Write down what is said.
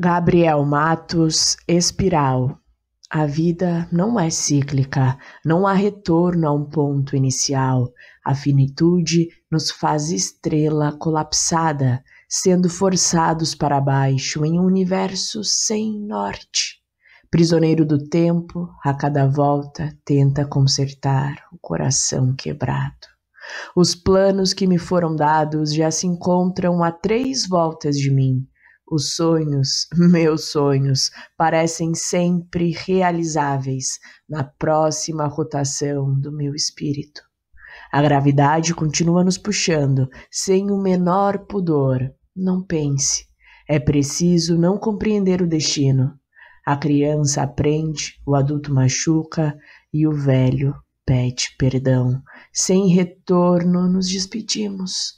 Gabriel Matos, Espiral. A vida não é cíclica, não há retorno a um ponto inicial. A finitude nos faz estrela colapsada, sendo forçados para baixo em um universo sem norte. Prisioneiro do tempo, a cada volta tenta consertar o coração quebrado. Os planos que me foram dados já se encontram a três voltas de mim os sonhos, meus sonhos, parecem sempre realizáveis na próxima rotação do meu espírito. A gravidade continua nos puxando, sem o menor pudor. Não pense. É preciso não compreender o destino. A criança aprende, o adulto machuca e o velho pede perdão. Sem retorno, nos despedimos.